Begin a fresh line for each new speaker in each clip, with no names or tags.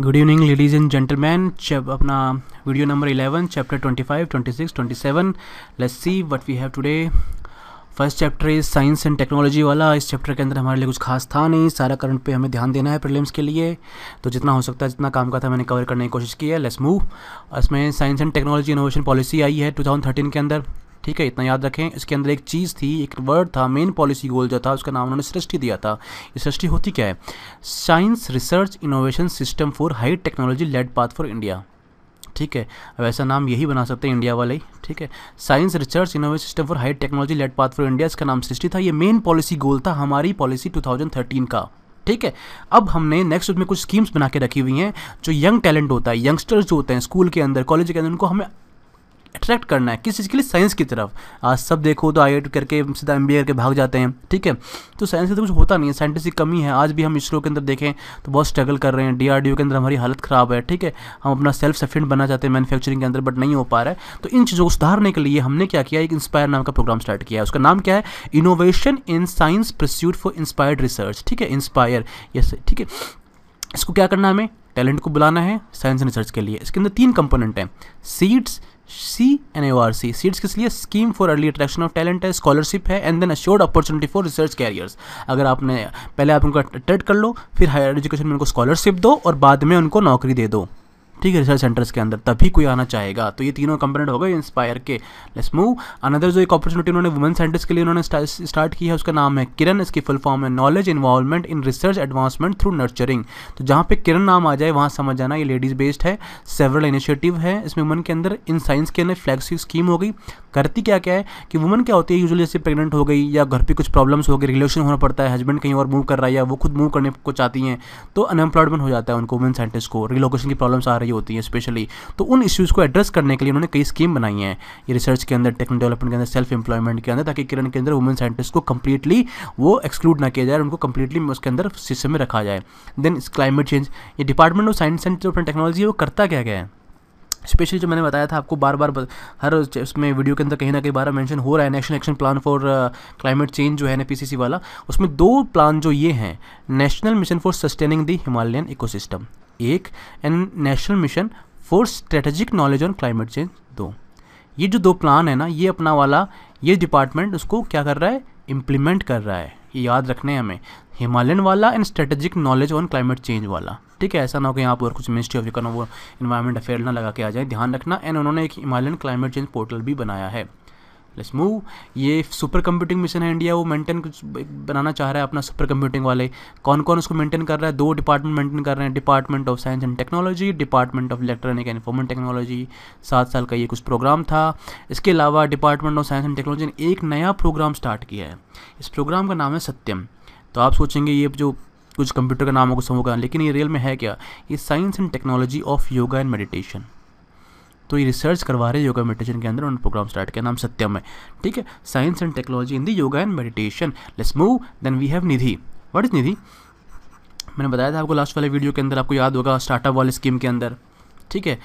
good evening ladies and gentleman अपना video number eleven chapter twenty five six twenty seven let's see what we have today first chapter is science and technology वाला इस chapter के अंदर हमारे लिए कुछ खास था नहीं सारा करंट पे हमें ध्यान देना है प्रीलिम्स के लिए तो जितना हो सकता है जितना काम का था मैंने कवर करने की कोशिश की है लेट्स मूव इसमें science and technology innovation policy आई है थर्टीन के अंदर ठीक है इतना याद रखें इसके अंदर एक चीज़ थी एक वर्ड था मेन पॉलिसी गोल जो था उसका नाम उन्होंने सृष्टि दिया था सृष्टि होती क्या है science research innovation system for high technology led path for India ठीक है अब ऐसा नाम यही बना सकते हैं इंडिया वाले ठीक है science research innovation system for high technology led path for India इसका नाम सृष्टि था ये मेन पॉलिसी गोल था हमारी पॉलिसी 2013 का ठीक है अब हमने नेक्स्ट उसमें कुछ स्कीम्स बना के रखी हुई हैं जो यंग टैलेंट होता है यंगस्टर्स जो होते हैं स्कूल के अंदर कॉलेज के अंदर उनको हमें अट्रैक्ट करना है किस चीज़ के लिए साइंस की तरफ आज सब देखो तो आई करके सीधा एम करके भाग जाते हैं ठीक है तो साइंस के तो कुछ होता नहीं है साइंटिस्ट की कमी है आज भी हम इसरो के अंदर देखें तो बहुत स्ट्रगल कर रहे हैं डी के अंदर हमारी हालत ख़राब है ठीक है हम अपना सेल्फ सफिशेंट बना चाहते हैं मैनुफैक्चरिंग के अंदर बट नहीं हो पा रहा है तो इन चीज़ों को सुधारने के लिए हमने क्या किया एक इंस्पायर नाम का प्रोग्राम स्टार्ट किया है उसका नाम क्या है innovation in science pursuit for inspired research ठीक है इंस्पायर यस ठीक है इसको क्या करना हमें टैलेंट को बुलाना है साइंस एंड रिसर्च के लिए इसके अंदर तीन कंपोनेंट हैं seeds C N A R C seats किस लिए scheme for early attraction of talent है स्कॉलरशिप है and then assured opportunity for research careers अगर आपने पहले आप उनका अट्रैक्ट कर लो फिर हायर एजुकेशन में उनको स्कॉलरशिप दो और बाद में उनको नौकरी दे दो ठीक है रिसर्च सेंटर्स के अंदर तभी कोई आना चाहेगा तो ये तीनों कंपोनेंट हो गए इंस्पायर के लेट्स मूव अनदर जो एक अपॉर्चुनिटी उन्होंने वुमेन सेंटर्स के लिए उन्होंने स्टार्ट की है उसका नाम है किरण इसकी फुल फॉर्म है knowledge involvement in research advancement through nurturing तो जहाँ पे किरण नाम आ जाए वहाँ समझ जाना ये लेडीज़ बेस्ड है सेवरल इनिशिएटिव है इसमें वुमन के अंदर इन साइंस के अंदर फ्लैगशिप स्कीम हो गई करती क्या क्या है कि वुमन क्या होती है यूजली जैसे प्रेगनेंट हो गई या घर पर कुछ प्रॉब्लम्स हो गई रिलेशन होना पड़ता है हस्बैंड कहीं और मूव कर रहा है या वो खुद मूव करने को चाहती हैं तो अनएम्प्लॉयमेंट हो जाता है उनको वुमन साइंटिस्ट को रिलोकेशन की प्रॉब्लम्स आ रही होती है स्पेशली तो उन इश्यूज़ को एड्रेस करने के लिए उन्होंने कई स्कीम बनाई हैं ये रिसर्च के अंदर टेक्निकल डेवलपमेंट के अंदर सेल्फ एम्प्लॉयमेंट के अंदर ताकि किरण के अंदर वुमेन साइंटिस्ट को कंप्लीटली वो एक्सक्लूड ना किया जाए उनको कंप्लीटली उसके अंदर सिस्टम में रखा जाए देन क्लाइमेट चेंज ये department of science and technology वो करता क्या क्या है स्पेशली जो मैंने बताया था आपको बार बार हर उसमें वीडियो के अंदर कहीं ना कहीं बार मेंशन हो रहा है national action plan for climate change जो है ना पीसीसी वाला उसमें दो प्लान जो ये हैं national mission for sustaining the Himalayan ecosystem एक and national mission for strategic knowledge on climate change दो ये जो दो प्लान है ना ये अपना वाला ये डिपार्टमेंट उसको क्या कर रहा है इम्प्लीमेंट कर रहा है ये याद रखने हमें हिमालयन वाला and strategic knowledge on climate change वाला ठीक है ऐसा ना हो कि यहाँ पर कुछ ministry of economic environment affair ना लगा के आ जाए ध्यान रखना एंड उन्होंने एक हिमालयन क्लाइमेट चेंज पोर्टल भी बनाया है लेट्स मूव ये सुपर कंप्यूटिंग मिशन है इंडिया वो मेंटेन बनाना चाह रहा है अपना सुपर कंप्यूटिंग वाले कौन कौन उसको मेंटेन कर रहा है दो डिपार्टमेंट मेंटेन कर रहे हैं department of science and technology department of electronic and information technology सात साल का ये कुछ प्रोग्राम था इसके अलावा department of science and technology ने एक नया प्रोग्राम स्टार्ट किया है इस प्रोग्राम का नाम है सत्यम तो आप सोचेंगे ये जो कुछ कंप्यूटर का नाम होगा होगा लेकिन ये रियल में है क्या ये science and technology of yoga and meditation तो ये रिसर्च करवा रहे हैं योगा मेडिटेशन के अंदर उन्होंने प्रोग्राम स्टार्ट किया नाम सत्यम है ठीक है science and technology in the yoga and meditation let's move then we have Nidhi what is Nidhi मैंने बताया था आपको लास्ट वाले वीडियो के अंदर आपको याद होगा स्टार्टअप वाले स्कीम के अंदर ठीक है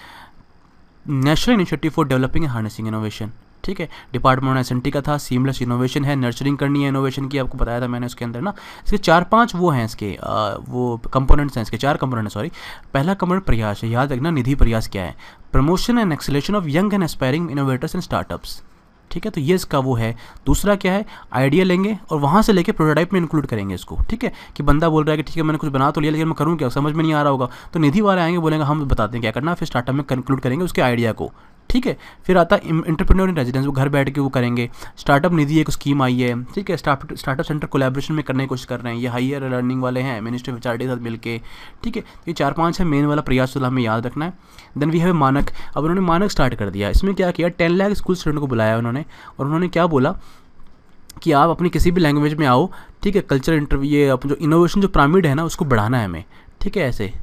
national initiative for developing and harnessing innovation ठीक है डिपार्टमेंट ऑफ एस का था सीमलेस इनोवेशन है नर्चरिंग करनी है इनोवेशन की आपको बताया था मैंने उसके अंदर ना इसके चार पांच वो हैं इसके आ, वो कंपोनेंट्स हैं इसके चार कंपोनेंट सॉरी पहला कंपोनेंट प्रयास है याद रखना निधि प्रयास क्या है promotion and acceleration of young and aspiring innovators and startups ठीक है तो ये इसका वो है दूसरा क्या है आइडिया लेंगे और वहाँ से लेके प्रोटोटाइप में इंक्लूड करेंगे इसको ठीक है कि बंदा बोल रहा है कि ठीक है मैंने कुछ बना तो लिया लेकिन मैं करूँ क्या समझ में नहीं आ रहा होगा तो निधि वाले आएंगे बोलेंगे हम बताते हैं क्या करना फिर स्टार्टअप में कंक्लूड करेंगे उसके आइडिया को ठीक है फिर आता है इंटरप्रेन्योर इन रेजिडेंस वो घर बैठ के वो करेंगे स्टार्टअप निधि एक स्कीम आई है ठीक है स्टार्टअप सेंटर कोलेब्रेशन में करने की कोशिश कर रहे हैं ये हायर लर्निंग वाले हैं मिनिस्ट्री ऑफ चार्टी के साथ मिलकर ठीक है ये चार पाँच है मेन वाला प्रयास तो हमें याद रखना है देन वी हैव मानक अब उन्होंने मानक स्टार्ट कर दिया इसमें क्या किया टेन लाख स्कूल स्टूडेंट को बुलाया उन्होंने और उन्होंने क्या बोला कि आप अपनी किसी भी लैंग्वेज में आओ ठीक है कल्चर इंटरव्यू ये जो इनोवेशन जो प्रामिड है ना उसको बढ़ाना है हमें ठीक है ऐसे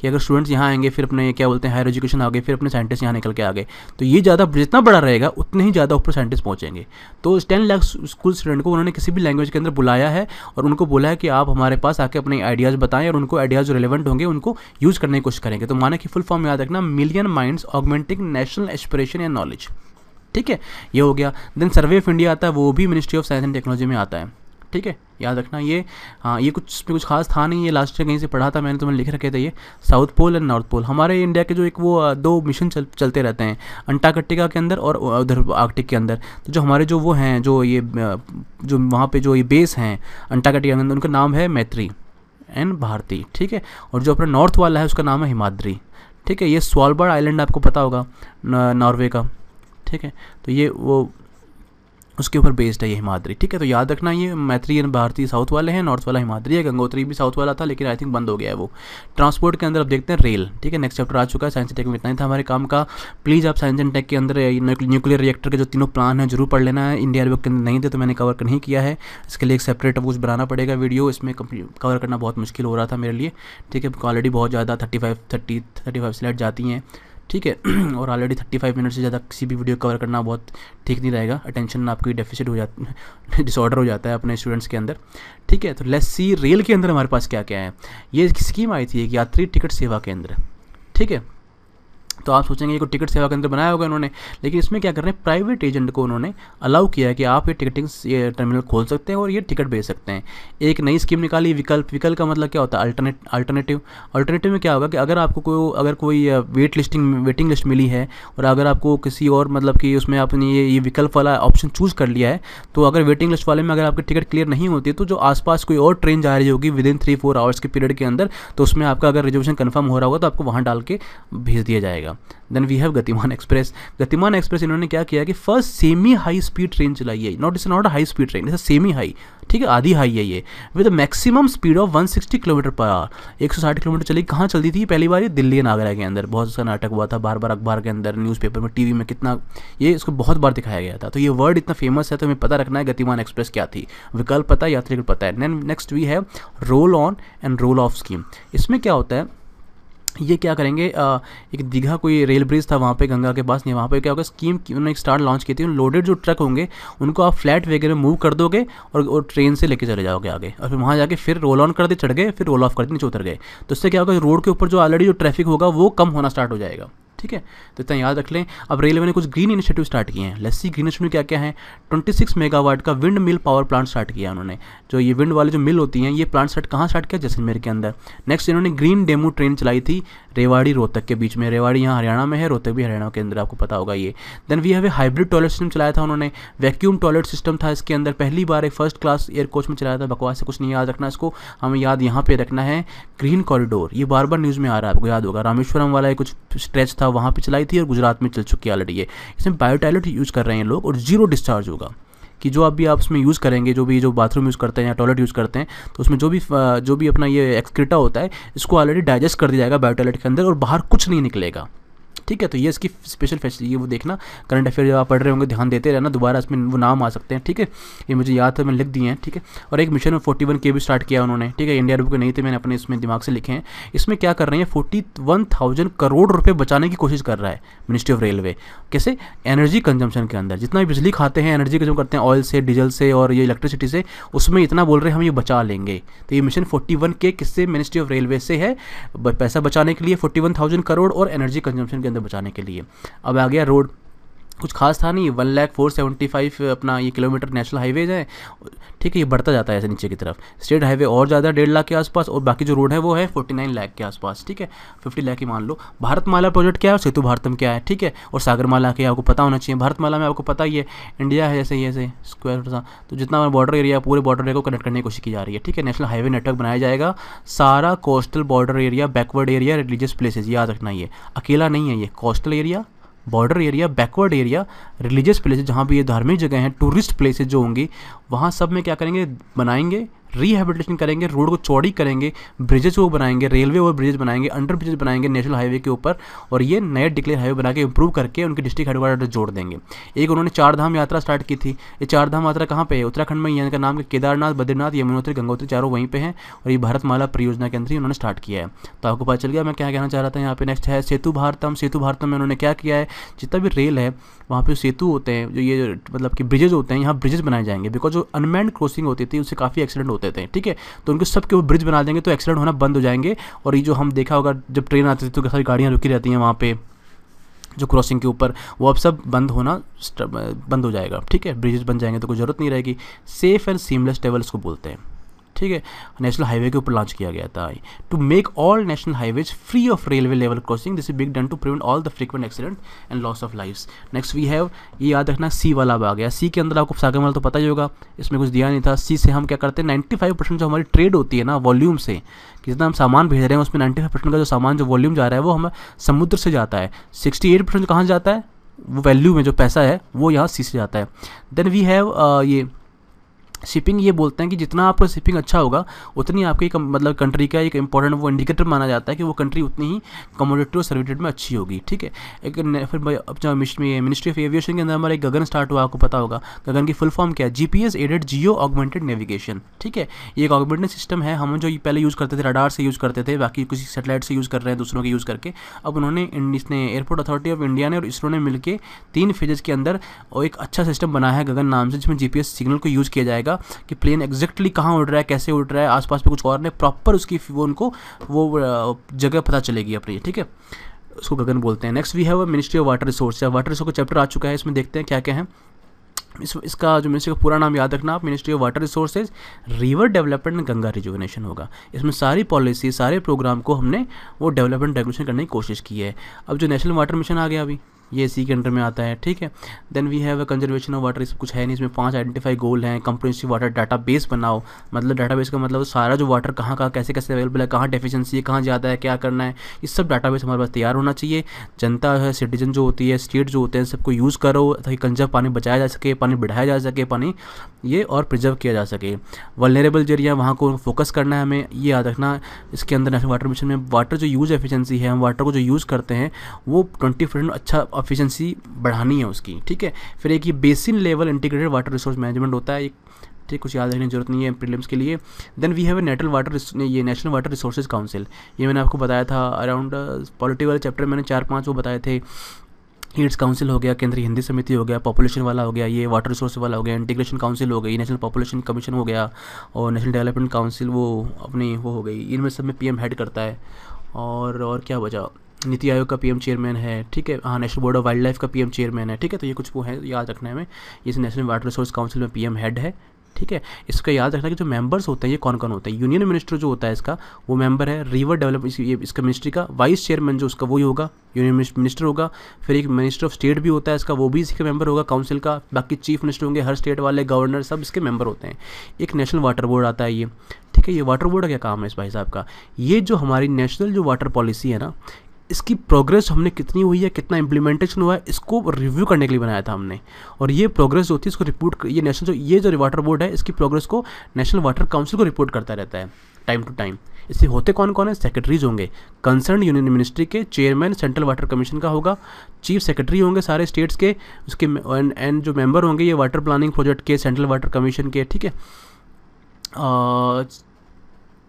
कि अगर स्टूडेंट्स यहाँ आएंगे फिर अपने क्या बोलते हैं हायर एजुकेशन आ गए फिर अपने साइंटिस्ट यहाँ निकल के आ गए तो ये ज़्यादा जितना बड़ा रहेगा उतने ही ज़्यादा ऊपर साइंटिस्ट पहुँचेंगे तो टेन लाख स्कूल स्टूडेंट को उन्होंने किसी भी लैंग्वेज के अंदर बुलाया है और उनको बोला है कि आप हमारे पास आके अपने आइडियाज़ बताएं और उनको आइडियाज़ जो रिलेवेंट होंगे उनको यूज़ करने की कोशिश करेंगे तो माना कि फुल फॉर्म याद रखना million minds augmenting national aspiration and knowledge ठीक है ये हो गया देन सर्वे ऑफ इंडिया आता है वो भी ministry of science and technology में आता है ठीक है याद रखना ये हाँ ये कुछ इसमें कुछ खास था नहीं ये लास्ट ईयर कहीं से पढ़ा था मैंने तो मैंने लिख रखे थे ये south pole and north pole हमारे इंडिया के जो एक वो दो मिशन चल, चलते रहते हैं अंटार्कटिका के अंदर और उधर आर्कटिक के अंदर तो जो हमारे जो वो हैं जो ये जो वहाँ पर जो ये बेस हैं अंटार्कटिका के अंदर उनका नाम है मैत्री एंड भारती ठीक है और जो अपना नॉर्थ वाला है उसका नाम है हिमाद्री ठीक है ये स्वालबर्ड आइलैंड आपको पता होगा नॉर्वे का ठीक है तो ये वो उसके ऊपर बेस्ड है ये हिमाद्री ठीक है तो याद रखना ये मैत्री भारतीय साउथ वाले हैं नॉर्थ वाला हिमाद्री है गंगोत्री भी साउथ वाला था लेकिन आई थिंक बंद हो गया है वो ट्रांसपोर्ट के अंदर अब देखते हैं रेल ठीक है नेक्स्ट चैप्टर आ चुका है साइंस एंड टेक में इतना ही था हमारे काम का प्लीज़ आप साइंस एंड टेक के अंदर न्यूक्लियर रिएक्टर के जो तीनों प्लान है जरूर पढ़ लेना है इंडिया रेलवे के अंदर नहीं थे तो मैंने कवर नहीं किया है इसके लिए एक सेपरेट वो बनाना पड़ेगा वीडियो इसमें कवर करना बहुत मुश्किल हो रहा था मेरे लिए ठीक है क्वालिटी बहुत ज़्यादा thirty five thirty thirty five जाती हैं ठीक है और ऑलरेडी थर्टी फाइव मिनट से ज़्यादा किसी भी वीडियो कवर करना बहुत ठीक नहीं रहेगा अटेंशन आपकी डेफिसिट हो जाती है डिसऑर्डर हो जाता है अपने स्टूडेंट्स के अंदर ठीक है तो लेस सी रेल के अंदर हमारे पास क्या क्या है ये स्कीम आई थी एक यात्री टिकट सेवा केंद्र ठीक है तो आप सोचेंगे ये टिकट सेवा केंद्र बनाया होगा इन्होंने लेकिन इसमें क्या कर रहे हैं प्राइवेट एजेंट को उन्होंने अलाउ किया है कि आप ये टिकटिंग ये टर्मिनल खोल सकते हैं और ये टिकट बेच सकते हैं एक नई स्कीम निकाली विकल्प विकल्प का मतलब क्या होता है अल्टरनेट अल्टरनेटिव अल्टरनेटिव में क्या होगा कि अगर आपको कोई अगर कोई वेट लिस्टिंग वेटिंग लिस्ट मिली है और अगर आपको किसी और मतलब कि उसमें आपने ये ये विकल्प वाला ऑप्शन चूज़ कर लिया है तो अगर वेटिंग लिस्ट वाले में अगर आपकी टिकट क्लियर नहीं होती है तो जो आसपास कोई और ट्रेन जा रही होगी within three four hours के पीरियड के अंदर तो उसमें आपका अगर रिजर्वेशन कन्फर्म हो रहा होगा तो आपको वहाँ डाल के भेज दिया जाएगा किया then we have Gatiman express Gatiman express इन्होंने क्या किया कि first semi high speed train चलाई है not is not high speed train it's semi high ठीक है आधी हाई है ये with maximum speed of 160 kilometre per hour 160 kilometre चली कहाँ चलती थी पहली बार ये दिल्ली नागरा आगरा के अंदर बहुत सा नाटक हुआ था बार बार अखबार के अंदर न्यूज़पेपर में टीवी में कितना ये इसको बहुत बार दिखाया गया था तो ये वर्ड इतना फेमस है तो हमें पता रखना है गतिमान एक्सप्रेस क्या थी विकल्प पता यात्री को पता है next we have roll on and roll off scheme इसमें क्या होता है ये क्या करेंगे आ, एक दीघा कोई रेल ब्रिज था वहाँ पे गंगा के पास नहीं वहाँ पे क्या होगा स्कीम की उन्होंने एक स्टार्ट लॉन्च की थी उन लोडेड जो ट्रक होंगे उनको आप फ्लैट वगैरह मूव कर दोगे और, और ट्रेन से लेके चले जाओगे आगे और फिर वहाँ जाके फिर रोल ऑन कर दे चढ़ गए फिर रोल ऑफ कर दे नीचे उतर गए तो इससे क्या होगा रोड के ऊपर जो ऑलरेडी जो ट्रैफिक होगा वो कम होना स्टार्ट हो जाएगा ठीक है तो इतना याद रख लें अब रेलवे ने कुछ ग्रीन इनिशिएटिव स्टार्ट किए हैं लस्सी ग्रीन इनिशिएटिव क्या क्या है 26 मेगावाट का wind mill power plant start किया उन्होंने जो ये विंड वाले जो मिल होती हैं ये प्लांट स्टार्ट कहाँ स्टार्ट किया जैसलमेर के अंदर नेक्स्ट इन्होंने ग्रीन डेमो ट्रेन चलाई थी रेवाड़ी रोहतक के बीच में रेवाड़ी यहाँ हरियाणा में है रोहतक भी हरियाणा के अंदर आपको पता होगा ये then we have a hybrid toilet system चलाया था उन्होंने वैक्यूम टॉयलेट सिस्टम था इसके अंदर पहली बार एक फर्स्ट क्लास एयर कोच में चलाया था बकवास से कुछ नहीं याद रखना इसको हमें याद यहाँ पे रखना है ग्रीन कॉरिडोर ये बार बार न्यूज़ में आ रहा है आपको याद होगा रामेश्वरम वाला कुछ स्ट्रेच था वहाँ पर चलाई थी और गुजरात में चल चुकी है ऑलरेडी ये इसमें बायोटाइलेट यूज़ कर रहे हैं लोग और जीरो डिस्चार्ज होगा कि जो अभी आप उसमें यूज़ करेंगे जो भी जो बाथरूम यूज़ करते हैं या टॉयलेट यूज़ करते हैं तो उसमें जो भी जो भी अपना ये एक्सक्रिटा होता है इसको ऑलरेडी डाइजेस्ट कर दिया जाएगा बायोटॉयलेट के अंदर और बाहर कुछ नहीं निकलेगा ठीक है तो ये इसकी स्पेशल फैसिलिटी है वो देखना करंट अफेयर जब आप पढ़ रहे होंगे ध्यान देते रहना दोबारा इसमें वो नाम आ सकते हैं ठीक है ये मुझे याद है मैंने लिख दिए हैं ठीक है और एक मिशन में फोर्टी वन के भी स्टार्ट किया उन्होंने ठीक है इंडिया रुपये नहीं थे मैंने अपने इसमें दिमाग से लिखे हैं इसमें क्या कर रहे हैं फोर्टी वन थाउजेंड करोड़ रुपये बचाने की कोशिश कर रहा है मिनिस्ट्री ऑफ रेलवे कैसे एनर्जी कंजम्पशन के अंदर जितना भी बिजली खाते हैं एनर्जी कंज्यूम करते हैं ऑयल से डीजल से और ये इलेक्ट्रिसिटी से उसमें इतना बोल रहे हैं हम ये बचा लेंगे तो ये मिशन वन के किससे मिनिस्ट्री ऑफ रेलवे से है पैसा बचाने के लिए थाउजेंड करोड़ और एनर्जी कंजम्पशन के अंदर बचाने के लिए अब आ गया रोड कुछ खास था नहीं one lakh four seventy five अपना ये किलोमीटर नेशनल हाईवेज है ठीक है ये बढ़ता जाता है ऐसे नीचे की तरफ स्टेट हाईवे और ज़्यादा डेढ़ लाख के आसपास और बाकी जो रोड है वो है फोर्टी नाइन लाख के आसपास ठीक है फिफ्टी लाख ही मान लो भारत माला प्रोजेक्ट क्या है सेतु सेतु भारतम क्या है ठीक है और सागरमाला के आपको पता होना चाहिए भारत माला में आपको पता ही है इंडिया है जैसे ऐसे स्क्वायर सा तो जितना हमारा बॉर्डर एरिया पूरे बॉर्डर एरिया को कनेक्ट करने की कोशिश की जा रही है ठीक है नेशनल हाईवे नेटवर्क बनाया जाएगा सारा coastal border area backward area religious places याद रखना ये अकेला नहीं है ये coastal area border area backward area religious places जहाँ भी ये धार्मिक जगह हैं टूरिस्ट प्लेसेज जो होंगी वहाँ सब में क्या करेंगे बनाएंगे रिहेबिलिटेशन करेंगे रोड को चौड़ी करेंगे ब्रिजेज वो बनाएंगे रेलवे और ब्रिजेज बनाएंगे अंडर ब्रिजेज बनाएंगे नेशनल हाईवे के ऊपर और ये नए डिक्लेयर हाईवे बना के इंप्रूव करके उनके डिस्ट्रिक्ट हेडक्वार्टर जोड़ देंगे एक उन्होंने चारधाम यात्रा स्टार्ट की थी ये चारधाम यात्रा कहाँ पर है उत्तराखंड में इनका नाम केदारनाथ बद्रीनाथ यमुनोत्री गंगोत्री चारों वहीं पर हैं और ये भारत माला परियोजना के अंदर ही उन्होंने स्टार्ट किया है तो आपको पता चल गया मैं क्या कहना चाह रहा था यहाँ पे नेक्स्ट है सेतु भारतम सेतु भारतम में उन्होंने क्या किया है जितना भी रेल है वहाँ पे सेतु होते हैं जो ये मतलब कि ब्रिजेज होते हैं यहाँ ब्रिजेज बनाए जाएंगे बिकॉज जो अनमैंड क्रॉसिंग होती थी उससे काफ़ी एक्सीडेंट होते देते थे ठीक है तो उनके सबके ऊपर ब्रिज बना देंगे तो एक्सीडेंट होना बंद हो जाएंगे और ये जो हम देखा होगा जब ट्रेन आती थी तो सारी गाड़ियाँ रुकी रहती हैं वहाँ पर जो क्रॉसिंग के ऊपर वो अब सब बंद होना बंद हो जाएगा ठीक है ब्रिजेज बन जाएंगे तो कोई ज़रूरत नहीं रहेगी सेफ़ एंड सीमलेस ट्रेवल्स को बोलते हैं ठीक है नेशनल हाईवे के ऊपर लॉन्च किया गया था to make all national highways free of railway level crossing this is big done to prevent all the frequent accident and loss of life next we have ये याद रखना सी वाला आ गया सी के अंदर आपको सागर सागरमल तो पता ही होगा इसमें कुछ दिया नहीं था सी से हम क्या करते हैं नाइन्टी फाइव परसेंट जो हमारी ट्रेड होती है ना वॉल्यूम से जितना हम सामान भेज रहे हैं उसमें नाइन्टी फाइव परसेंट का जो सामान जो वॉल्यूम जा रहा है वो हमें समुद्र से जाता है सिक्सटी एट परसेंट कहाँ जाता है वो वैल्यू में जो पैसा है वो यहाँ सी से जाता है देन वी हैव ये शिपिंग ये बोलते हैं कि जितना आपका शिपिंग अच्छा होगा उतनी आपकी मतलब कंट्री का एक इंपॉर्टेंट वो इंडिकेटर माना जाता है कि वो कंट्री उतनी ही कमोडिटी और सर्विटेड में अच्छी होगी ठीक है एक फिर अपना मिनिस्ट्री ऑफ एविएशन के अंदर हमारा एक गगन स्टार्ट हुआ आपको पता होगा गगन की फुल फॉर्म क्या है G P S aided geo augmented navigation ठीक है ये एक ऑगमेंटेड सिस्टम है हम जो पहले यूज़ करते थे रडार से यूज़ करते थे बाकी किसी सेटेलाइट से यूज़ कर रहे हैं दूसरों के यूज़ करके अब उन्होंने इसने एयरपोर्ट अथॉरिटी ऑफ इंडिया ने और इसरो ने मिलकर तीन फेजेस के अंदर एक अच्छा सिस्टम बनाया है गगन नाम से जिसमें जी सिग्नल को यूज़ किया जाएगा पड़ेगा कि प्लेन एग्जैक्टली कहाँ उड़ रहा है कैसे उड़ रहा है आसपास पे कुछ और नहीं प्रॉपर उसकी वो उनको वो जगह पता चलेगी अपनी ठीक है उसको गगन बोलते हैं next we have ministry of water resource या वाटर रिसोर्स का चैप्टर आ चुका है इसमें देखते हैं क्या क्या है इस इसका जो मिनिस्ट्री का पूरा नाम याद रखना आप ministry of water resources river development and Ganga rejuvenation होगा इसमें सारी पॉलिसी सारे प्रोग्राम को हमने वो डेवलपमेंट रेगुलेशन करने की कोशिश की है अब जो नेशनल वाटर मिशन आ गया अभी ये इसी के अंडर में आता है ठीक है then we have a conservation of water इसमें कुछ है नहीं इसमें पांच आइडेंटिफाई गोल हैं कंप्रेंसिव वाटर डाटा बेस बनाओ मतलब डाटा बेस का मतलब सारा जो वाटर कहाँ कहाँ कैसे कैसे अवेलेबल है कहाँ डेफिशिएंसी है कहाँ ज़्यादा है क्या करना है ये सब डाटा बेस हमारे पास तैयार होना चाहिए जनता है सिटीजन जो होती है स्टेट जो होते हैं सबको यूज़ करो ताकि कंजर्व पानी बचाया जा सके पानी बढ़ाया जा सके पानी ये और प्रिजर्व किया जा सके वलनेरेबल एरिया वहाँ को फोकस करना है हमें ये याद रखना इसके अंदर नेशनल वाटर मिशन में वाटर जो यूज़ एफिशिएंसी है हम वाटर को जो यूज़ करते हैं वो ट्वेंटी परसेंट अच्छा एफिशिएंसी बढ़ानी है उसकी ठीक है फिर एक ये basin level integrated water resource management होता है एक ठीक कुछ याद रखने की जरूरत नहीं है प्रीलिम्स के लिए then we have a national water ये नेशनल वाटर रिसोर्सेज काउंसिल ये मैंने आपको बताया था अराउंड पॉलिटी uh, वाले चैप्टर मैंने चार पाँच वो बताए थे एड्स काउंसिल हो गया केंद्रीय हिंदी समिति हो गया पॉपुलेशन वाला हो गया ये वाटर रिसोर्स वाला हो गया इंटीग्रेशन काउंसिल हो गई नेशनल पॉपुलेशन कमीशन हो गया और नेशनल डेवलपमेंट काउंसिल वो अपनी वो हो गई इनमें सब में पीएम हेड करता है और और क्या बचा नीति आयोग का पीएम चेयरमैन है ठीक है हाँ national board of wildlife का पीएम चेयरमैन है ठीक है तो ये कुछ वो है याद रखना है हमें जैसे नेशनल वाटर रिसोर्स काउंसिल में पीएम हेड है ठीक है इसका याद रखना कि जो मेंबर्स होते हैं ये कौन कौन होते हैं यूनियन मिनिस्टर जो होता है इसका वो मेंबर है रिवर डेवलप इस, इसका मिनिस्ट्री का वाइस चेयरमैन जो उसका वही होगा यूनियन मिनिस्टर होगा फिर एक मिनिस्टर ऑफ स्टेट भी होता है इसका वो भी इसके मेंबर होगा काउंसिल का बाकी चीफ मिनिस्टर होंगे हर स्टेट वाले गवर्नर सब इसके मेंबर होते हैं एक नेशनल वाटर बोर्ड आता है ये ठीक है ये वाटर बोर्ड का क्या काम है इस भाई साहब का ये जो हमारी नेशनल जो वाटर पॉलिसी है ना इसकी प्रोग्रेस हमने कितनी हुई है कितना इम्प्लीमेंटेशन हुआ है इसको रिव्यू करने के लिए बनाया था हमने और ये प्रोग्रेस जो थी इसको रिपोर्ट ये नेशनल जो ये जो वाटर बोर्ड है इसकी प्रोग्रेस को नेशनल वाटर काउंसिल को रिपोर्ट करता रहता है टाइम टू टाइम इससे होते कौन कौन है सेक्रेटरीज होंगे कंसर्न यूनियन मिनिस्ट्री के चेयरमैन सेंट्रल वाटर कमीशन का होगा चीफ सेक्रेटरी होंगे सारे स्टेट्स के उसके एंड जो मेंबर होंगे ये वाटर प्लानिंग प्रोजेक्ट के सेंट्रल वाटर कमीशन के ठीक है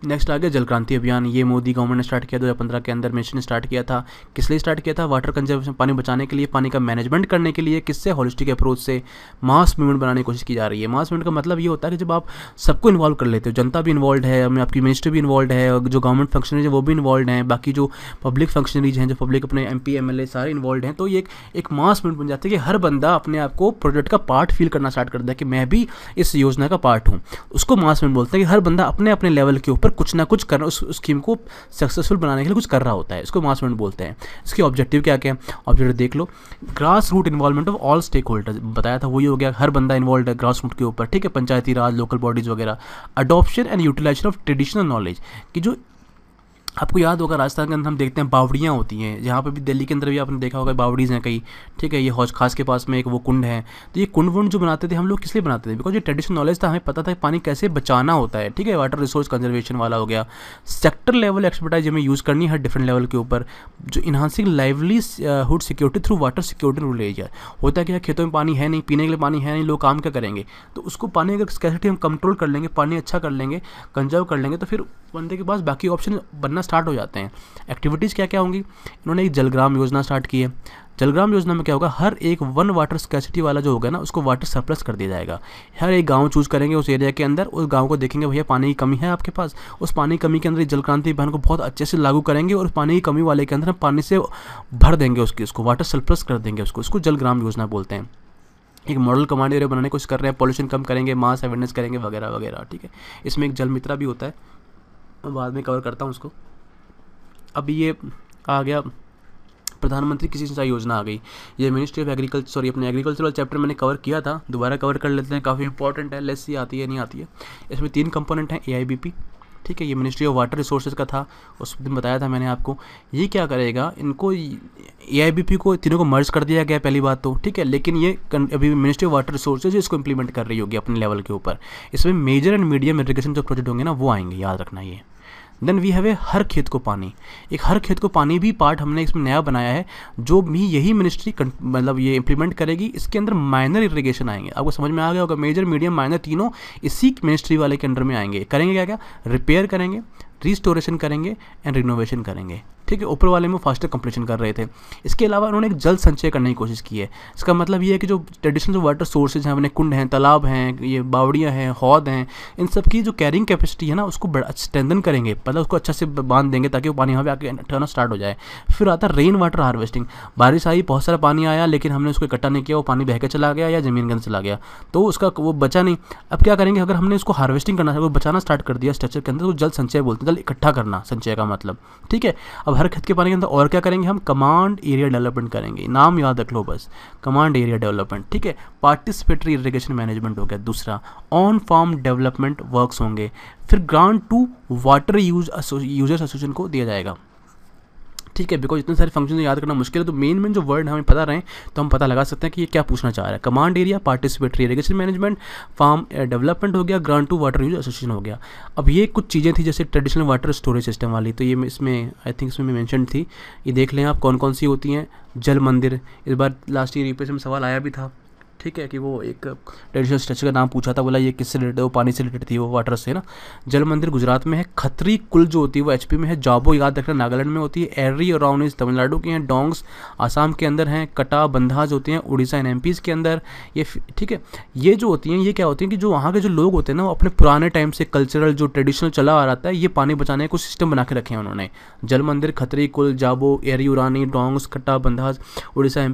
नेक्स्ट आ गया जल क्रांति अभियान ये मोदी गवर्नमेंट ने स्टार्ट किया दो हज़ार के अंदर मिशन स्टार्ट किया था किस लिए स्टार्ट किया था वाटर कंजर्वेशन पानी बचाने के लिए पानी का मैनेजमेंट करने के लिए किससे हॉलिस्टिक अप्रोच से मास मूवमेंट बनाने की कोशिश की जा रही है मास मूवमेंट का मतलब ये होता है कि जब आप सबको इन्वॉल्व कर लेते हो जनता भी इन्वॉल्व है आपकी मिनिस्टर भी इन्वॉल्व है जो गवर्नमेंट फंक्शनरीज है वो भी इन्वॉल्व हैं बाकी जो पब्लिक फंक्शनरीज हैं जो पब्लिक अपने एम पी सारे इन्वॉल्व हैं तो ये एक मास मूवमेंट बन जाती है कि हर बंदा अपने आप को प्रोजेक्ट का पार्ट फील करना स्टार्ट करता है कि मैं भी इस योजना का पार्ट हूँ उसको मास मूवमेंट बोलते हैं कि हर बंदा अपने अपने लेवल के ऊपर कुछ ना कुछ कर उस स्कीम को सक्सेसफुल बनाने के लिए कुछ कर रहा होता है इसको मास बोलते हैं इसके ऑब्जेक्टिव क्या क्या है ऑब्जेक्टिव देख लो grass root involvement of all stakeholders बताया था वही हो गया हर बंदा इन्वॉल्व है ग्रास रूट के ऊपर ठीक है पंचायती राज लोकल बॉडीज वगैरह adoption and utilisation of traditional knowledge कि जो आपको याद होगा राजस्थान के अंदर हम देखते हैं बावड़ियाँ होती हैं जहाँ पे भी दिल्ली के अंदर भी आपने देखा होगा बावड़ीज़ हैं कई ठीक है ये हौज खास के पास में एक वो कुंड है तो ये कुंड वुंड जो बनाते थे हम लोग किस लिए बनाते थे बिकॉज ये ट्रेडिशनल नॉलेज था हमें पता था कि पानी कैसे बचाना होता है ठीक है वाटर रिसोर्स कंजर्वेशन वाला हो गया सेक्टर लेवल एक्सपर्टाइज हमें यूज़ करनी है डिफरेंट लेवल के ऊपर जो enhancing livelihood security through water security rural area होता है क्या खेतों में पानी है नहीं पीने के लिए पानी है नहीं लोग काम क्या करेंगे तो उसको पानी अगर कैसे हम कंट्रोल कर लेंगे पानी अच्छा कर लेंगे कंजर्व कर लेंगे तो फिर बंदे के पास बाकी ऑप्शन बनना स्टार्ट हो जाते हैं एक्टिविटीज़ क्या क्या होंगी इन्होंने एक जलग्राम योजना स्टार्ट की है जलग्राम योजना में क्या होगा हर एक वन वाटर स्कैसिटी वाला जो होगा ना उसको वाटर सरप्लस कर दिया जाएगा हर एक गांव चूज करेंगे उस एरिया के अंदर उस गांव को देखेंगे भैया पानी की कमी है आपके पास उस पानी की कमी के अंदर जल क्रांति अभियान को बहुत अच्छे से लागू करेंगे और उस पानी की कमी वाले के अंदर हम पानी से भर देंगे उसकी उसको वाटर सरप्लस कर देंगे उसको उसको जलग्राम योजना बोलते हैं एक मॉडल कमांड एरिया बनाने की कोशिश कर रहे हैं पॉल्यूशन कम करेंगे मास अवेयरनेस करेंगे वगैरह वगैरह ठीक है इसमें एक जल मित्रा भी होता है बाद में कवर करता हूँ उसको अभी ये आ गया प्रधानमंत्री किसी सिंचाई योजना आ गई ये मिनिस्ट्री ऑफ एग्रीकल्चर सॉरी अपने एग्रीकल्चरल चैप्टर मैंने कवर किया था दोबारा कवर कर लेते हैं काफ़ी इंपॉर्टेंट है लेस सी आती है नहीं आती है इसमें तीन कंपोनेंट हैं ए ठीक है ये मिनिस्ट्री ऑफ वाटर रिसोर्सेज का था उस दिन बताया था मैंने आपको ये क्या करेगा इनको ए को तीनों को मर्ज कर दिया गया पहली बात तो ठीक है लेकिन ये अभी मिनिस्ट्री ऑफ वाटर रिसोर्सेज इसको इंप्लीमेंट कर रही होगी अपने लेवल के ऊपर इसमें मेजर एंड मीडियम इरीगेशन जो प्रोजेक्ट होंगे ना वो आएंगे याद रखना ये देन वी हैव ए हर खेत को पानी एक हर खेत को पानी भी पार्ट हमने इसमें नया बनाया है जो भी यही मिनिस्ट्री मतलब ये इंप्लीमेंट करेगी इसके अंदर माइनर इरीगेशन आएंगे आपको समझ में आ गया होगा मेजर मीडियम माइनर तीनों इसी मिनिस्ट्री वाले के अंडर में आएंगे करेंगे क्या क्या रिपेयर करेंगे रिस्टोरेशन करेंगे एंड रिनोवेशन करेंगे ठीक है ऊपर वाले में फास्टर कंप्लीशन कर रहे थे इसके अलावा उन्होंने एक जल संचय करने की कोशिश की है इसका मतलब ये है कि जो ट्रेडिशनल जो वाटर सोर्सेज हैं अपने कुंड हैं तालाब हैं ये बावड़ियाँ हैं हौद हैं इन सब की जो कैरिंग कैपेसिटी है ना उसको स्ट्रेंदन करेंगे मतलब उसको अच्छा से बांध देंगे ताकि वो पानी यहाँ पर आके ठहरना स्टार्ट हो जाए फिर आता रेन वाटर हार्वेस्टिंग बारिश आई बहुत सारा पानी आया लेकिन हमने उसको इकट्ठा नहीं किया वो पानी बहकर चला गया या जमीन के अंदर चला गया तो उसका वो बचा नहीं अब क्या करेंगे अगर हमने उसको हार्वेस्टिंग करना वो बचाना स्टार्ट कर दिया स्ट्रक्चर के अंदर तो जल संचय बोलते हैं जल इकट्ठा करना संचय का मतलब ठीक है अब हर खत के पानी के अंदर और क्या करेंगे हम कमांड एरिया डेवलपमेंट करेंगे नाम याद रख लो बस कमांड एरिया डेवलपमेंट ठीक है पार्टिसिपेटरी इरीगेशन मैनेजमेंट हो गया दूसरा ऑन फार्म डेवलपमेंट वर्क्स होंगे फिर grant to water use users association को दिया जाएगा ठीक है बिकॉज इतने सारे फंक्शन याद करना मुश्किल है तो मेन मेन जो वर्ड हमें पता रहें तो हम पता लगा सकते हैं कि ये क्या पूछना चाह रहा है command area participatory irrigation management farm development हो गया grant to water use association हो गया अब ये कुछ चीज़ें थी जैसे ट्रेडिशनल वाटर स्टोरेज सिस्टम वाली तो ये इसमें आई थिंक इसमें मैंशन थी ये देख लें आप कौन कौन सी होती हैं जल मंदिर इस बार लास्ट ईयर यूपीएस में सवाल आया भी था ठीक है कि वो एक ट्रेडिशनल स्टैचू का नाम पूछा था बोला ये किससे रिलेटेड है वो पानी से रिलेटेड थी वो वाटर से ना जल मंदिर गुजरात में है खतरी कुल जो होती है वो एचपी में है जाबो याद रखना नागालैंड में होती है एरी और राउनिज तमिलनाडु की हैं डोंग्स आसाम के अंदर हैं कटा बंधाज होती हैं उड़ीसा एन एम के अंदर ये ठीक है ये जो होती हैं ये क्या होती हैं कि जो वहाँ के जो लोग होते हैं ना वो अपने पुराने टाइम से कल्चरल जो ट्रेडिशनल चला आ रहा था ये पानी बचाने को सिस्टम बना के रखे हैं उन्होंने जल मंदिर खतरी कुल जाबो एरी उरानी डोंग्स कटा बंधाज उड़ीसा एम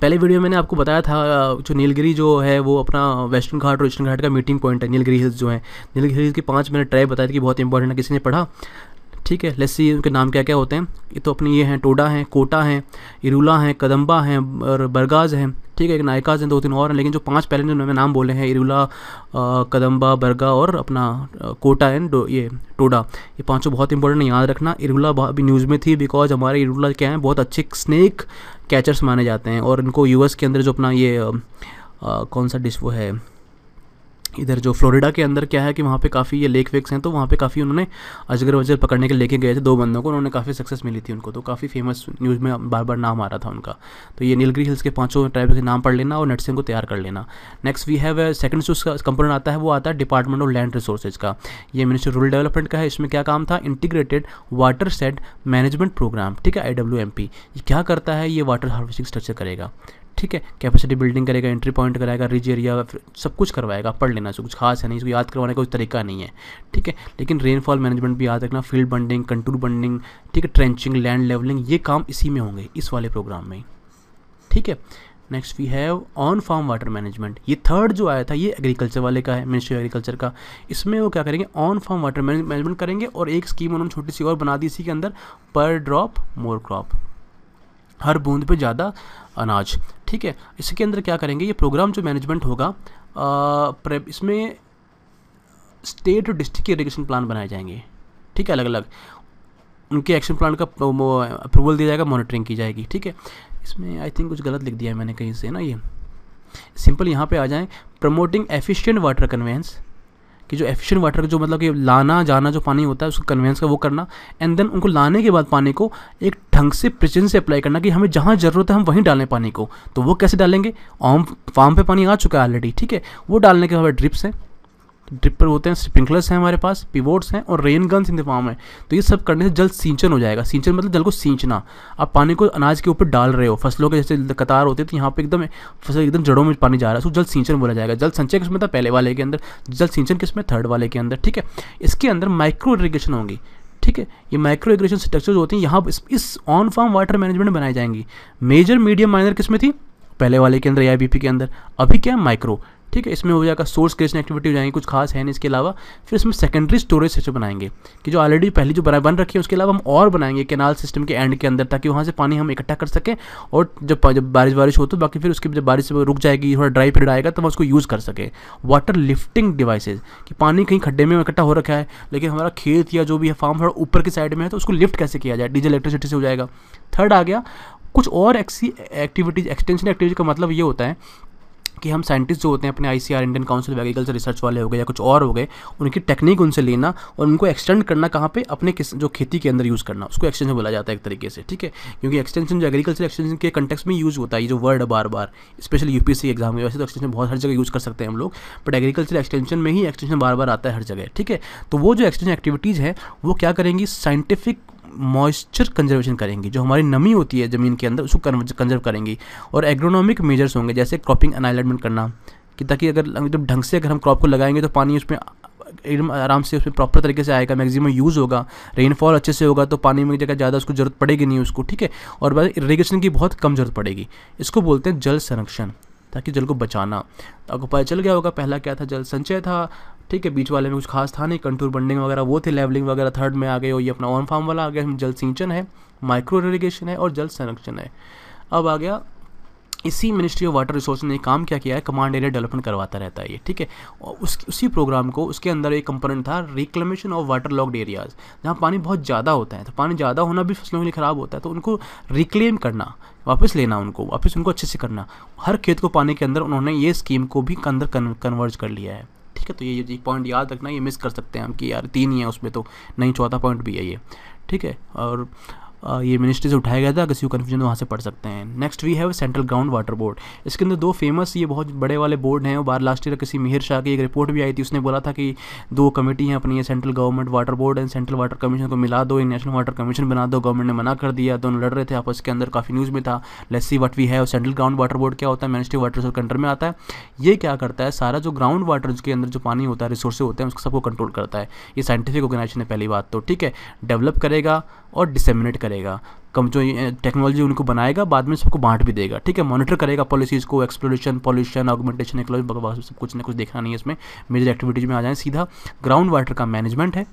पहले वीडियो मैंने आपको बताया था जो नीलगिरी जो है वो अपना वेस्टर्न घाट और ईस्टर्न घाट का मीटिंग पॉइंट है नीलगिरी हिल्स जो है नीलगिरी हिल्स की पाँच मैंने ट्राइब बताया थी कि बहुत इंपॉर्टेंट है किसी ने पढ़ा ठीक है लस्सी उनके नाम क्या क्या होते हैं ये तो अपने ये हैं टोडा हैं कोटा हैं इरुला हैं कदम्बा हैं और बरगाज हैं ठीक है एक नायकाज हैं दो तीन और हैं लेकिन जो पांच पहले जो नाम बोले हैं इरुला कदम्बा बरगा और अपना कोटा एंड ये टोडा ये पांचों बहुत इंपॉर्टेंट है याद रखना इरुला अभी न्यूज़ में थी बिकॉज हमारे इरुला क्या हैं बहुत अच्छे स्नैक कैचर्स माने जाते हैं और इनको यू के अंदर जो अपना ये कौन सा डिश वो है इधर जो फ्लोरिडा के अंदर क्या है कि वहाँ पे काफ़ी ये लेक वेक्स हैं तो वहाँ पे काफ़ी उन्होंने अजगर वजगर पकड़ने के लेके गए थे दो बंदों को उन्होंने काफ़ी सक्सेस मिली थी उनको तो काफ़ी फेमस न्यूज़ में बार बार नाम आ रहा था उनका तो ये नीलगिरी हिल्स के पाँचों ट्राइब के नाम पढ़ लेना और नेट को तैयार कर लेना नेक्स्ट वी हैव सेकंड जो कंपोनेंट आता है वो आता है डिपार्टमेंट ऑफ लैंड रिसोर्सेज का ये मिनिस्ट्री रूरल डेवलपमेंट का है इसमें क्या काम था integrated watershed management programme ठीक है आई क्या करता है ये वाटर हार्वेस्टिंग स्ट्रक्चर करेगा ठीक है कैपेसिटी बिल्डिंग करेगा एंट्री पॉइंट कराएगा रिज एरिया सब कुछ करवाएगा पढ़ लेना कुछ खास है नहीं इसको याद करवाने का कोई तरीका नहीं है ठीक है लेकिन रेनफॉल मैनेजमेंट भी याद रखना फील्ड बंडिंग कंट्रोल बंडिंग ठीक है ट्रेंचिंग लैंड लेवलिंग ये काम इसी में होंगे इस वाले प्रोग्राम में ठीक है next we have on farm water management ये थर्ड जो आया था ये एग्रीकल्चर वाले का है मिनिस्ट्री एग्रीकल्चर का इसमें वो क्या करेंगे ऑन फार्म वाटर मैनेजमेंट करेंगे और एक स्कीम उन्होंने छोटी सी और बना दी इसी के अंदर पर ड्रॉप मोर क्रॉप हर बूंद पे ज़्यादा अनाज ठीक है इसके अंदर क्या करेंगे ये प्रोग्राम जो मैनेजमेंट होगा आ, इसमें स्टेट और डिस्ट्रिक्ट के इरीगेशन प्लान बनाए जाएंगे ठीक है अलग अलग उनके एक्शन प्लान का अप्रूवल दिया जाएगा मॉनिटरिंग की जाएगी ठीक है इसमें आई थिंक कुछ गलत लिख दिया है मैंने कहीं से ना ये सिंपल यहाँ पे आ जाएं प्रमोटिंग एफिशिएंट वाटर कन्वेंस कि जो एफिशिएंट वाटर का जो मतलब कि लाना जाना जो पानी होता है उसको कन्वेंस का वो करना एंड देन उनको लाने के बाद पानी को एक ढंग से प्रचिन से अप्लाई करना कि हमें जहाँ ज़रूरत है हम वहीं डालें पानी को तो वो कैसे डालेंगे ऑम फार्म पे पानी आ चुका है ऑलरेडी ठीक है वो डालने के बाद ड्रिप्स हैं ड्रिपर होते हैं स्प्रिंकलर्स हैं हमारे पास पिवोट्स हैं और रेन गन्स इन द है तो ये सब करने से जल सिंचन हो जाएगा सिंचन मतलब जल को सींचना आप पानी को अनाज के ऊपर डाल रहे हो फसलों के जैसे कतार होते तो यहाँ पे एकदम फसल एकदम जड़ों में पानी जा रहा है उसको जल सिंचन बोला जाएगा जल संचय किसमें था पहले वाले के अंदर जल सिंचन किसमें थर्ड वाले के अंदर ठीक है इसके अंदर माइक्रो इरीगेशन होगी ठीक है ये माइक्रो इरीगेशन स्ट्रक्चर होती हैं यहाँ इस ऑन फार्म वाटर मैनेजमेंट बनाई जाएंगी मेजर मीडियम माइनर किसमें थी पहले वाले के अंदर या बी के अंदर अभी क्या है माइक्रो ठीक है इसमें हो जाएगा सोर्स क्रिएशन एक्टिविटी हो जाएंगी कुछ खास है नहीं इसके अलावा फिर इसमें सेकेंडरी स्टोरेज सिस्टम बनाएंगे कि जो ऑलरेडी पहली जो बना बन रखी है उसके अलावा हम और बनाएंगे कैनाल सिस्टम के एंड के अंदर ताकि वहाँ से पानी हम इकट्ठा कर सकें और जब जब बारिश बारिश हो तो बाकी फिर उसकी जब बारिश रुक जाएगी थोड़ा ड्राई पीरियड आएगा तो हम उसको यूज़ कर सकें वाटर लिफ्टिंग डिवाइसेज कि पानी कहीं खड्डे में इकट्ठा हो रखा है लेकिन हमारा खेत या जो भी है फार्म थोड़ा ऊपर की साइड में है तो उसको लिफ्ट कैसे किया जाए डीजल इलेक्ट्रिसिटी से हो जाएगा थर्ड आ गया कुछ और एक्सी एक्टिविटीज़ एक्सटेंशन एक्टिविटी का मतलब ये होता है कि हम साइंटिस्ट जो होते हैं अपने आई Indian council of agriculture research वाले हो गए या कुछ और हो गए उनकी टेक्निक उनसे लेना और उनको एक्सटेंड करना कहाँ पे अपने किस जो खेती के अंदर यूज़ करना उसको एक्सटेंशन बोला जाता है एक तरीके से ठीक है क्योंकि एक्सटेंशन जो एग्रीकल्चर एक्सटेंशन के कंटेक्स में यूज़ होता है जो वर्ड बार बार स्पेशली यू एग्जाम में वैसे तो एक्सटेंशन बहुत हर जगह यूज़ कर सकते हैं हम लोग बट एग्रीकल्चर एक्सटेंशन में ही एक्सटेंशन बार बार आता है हर जगह ठीक है तो वो जो एक्सटेंशन एक्टिविटीज़ है वो क्या करेंगी साइंटिफिक मॉइस्चर कंजर्वेशन करेंगी जो हमारी नमी होती है ज़मीन के अंदर उसको कंजर्व करेंगी और एग्रोनॉमिक मेजर्स होंगे जैसे क्रॉपिंग अनाइलमेंट करना कि ताकि अगर एकदम ढंग से अगर हम क्रॉप को लगाएंगे तो पानी उसमें एकदम आराम से उसमें प्रॉपर तरीके से आएगा मैक्सिमम यूज़ होगा रेनफॉल अच्छे से होगा तो पानी में जगह ज़्यादा उसको ज़रूरत पड़ेगी नहीं उसको ठीक है और बस इरीगेशन की बहुत कम ज़रूरत पड़ेगी इसको बोलते हैं जल संरक्षण ताकि जल को बचाना तो आपको पता चल गया होगा पहला क्या था जल संचय था ठीक है बीच वाले में कुछ खास था नहीं कंटूर बंडिंग वगैरह वो थे लेवलिंग वगैरह थर्ड में आ गए और ये अपना ऑन फार्म वाला आ गया जल सिंचन है माइक्रो इरीगेशन है और जल संरक्षण है अब आ गया इसी मिनिस्ट्री ऑफ वाटर रिसोर्स ने काम क्या किया है कमांड एरिया डेवलपमेंट करवाता रहता है ये ठीक है और उस उसी प्रोग्राम को उसके अंदर एक कंपोनेंट था reclamation of water logged areas जहाँ पानी बहुत ज़्यादा होता है तो पानी ज़्यादा होना भी फसलों के लिए ख़राब होता है तो उनको रिक्लेम करना वापस लेना उनको वापस उनको अच्छे से करना हर खेत को पानी के अंदर उन्होंने ये स्कीम को भी अंदर कन्वर्ज कर लिया है ठीक है तो ये एक पॉइंट याद रखना ये मिस कर सकते हैं हम कि यार तीन ही है उसमें तो नहीं चौथा पॉइंट भी है ये ठीक है और ये मिनिस्ट्री से उठाया गया था किसी को कन्फ्यूजन वहाँ से पढ़ सकते हैं next we have central ground water board इसके अंदर दो फेमस ये बहुत बड़े वाले बोर्ड हैं बार लास्ट ईयर किसी मिहिर शाह की एक रिपोर्ट भी आई थी उसने बोला था कि दो कमेटी हैं अपनी central government water board and central water commission को मिला दो नेशनल वाटर कमीशन बना दो गवर्नमेंट ने मना कर दिया दोनों लड़ रहे थे आपस के अंदर काफ़ी न्यूज़ में था let's see what we have central ground water board क्या होता है मिनिस्ट्री वाटर रिसोर्स कंट्रोल में आता है ये क्या करता है सारा जो ग्राउंड वाटर के अंदर जो पानी होता है रिसोर्स होते हैं उसको सबको कंट्रोल करता है ये साइंटिफिक ऑर्गेनाइजेशन है पहली बात तो ठीक है डेवलप करेगा और डिसेमिनेट करेगा कम जो टेक्नोलॉजी उनको बनाएगा बाद में सबको बांट भी देगा ठीक है मॉनिटर करेगा पॉलिसीज़ को एक्सप्लोरेशन पॉल्यूशन ऑगमेंटेशन इकोलॉजी सब कुछ ना कुछ देखना नहीं है इसमें मेजर एक्टिविटीज़ में आ जाएँ सीधा ग्राउंड वाटर का मैनेजमेंट है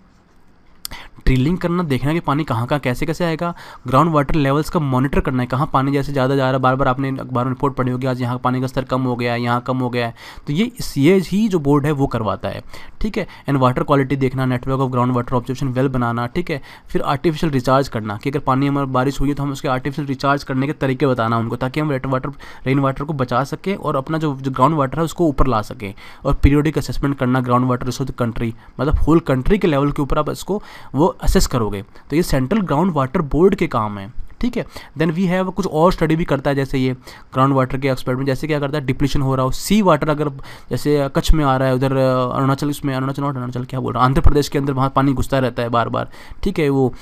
ड्रिलिंग करना देखना कि पानी कहाँ कहाँ कैसे कैसे आएगा ग्राउंड वाटर लेवल्स का मॉनिटर करना है कहाँ पानी जैसे ज़्यादा जा रहा है बार बार आपने अखबार में रिपोर्ट पढ़ी होगी आज यहाँ पानी का स्तर कम हो गया है यहाँ कम हो गया है तो ये ये ही जो बोर्ड है वो करवाता है ठीक है एंड वाटर क्वालिटी देखना network of ground water observation well बनाना ठीक है फिर आर्टिफिशियल रिचार्ज करना कि अगर पानी हमारे बारिश हुई है तो हम उसके आर्टिफिशियल रिचार्ज करने के तरीके बताना उनको ताकि हम रेट वाटर रेन वाटर को बचा सकें और अपना जो जो ग्राउंड वाटर है उसको ऊपर ला सकें और पीरियोडिक असेसमेंट करना ग्राउंड वाटर रिसोर्स कंट्री मतलब होल कंट्री के लेवल के ऊपर आप इसको वो असेस करोगे तो ये सेंट्रल ग्राउंड वाटर बोर्ड के काम है ठीक है देन वी हैव कुछ और स्टडी भी करता है जैसे ये ग्राउंड वाटर के एक्सपर्ट में जैसे क्या करता है डिप्लीशन हो रहा हो सी वाटर अगर जैसे कच्छ में आ रहा है उधर अरुणाचल उसमें अरुणाचल नॉट अरुणाचल क्या बोल रहा है आंध्र प्रदेश के अंदर वहाँ पानी घुसता रहता है बार बार ठीक है वो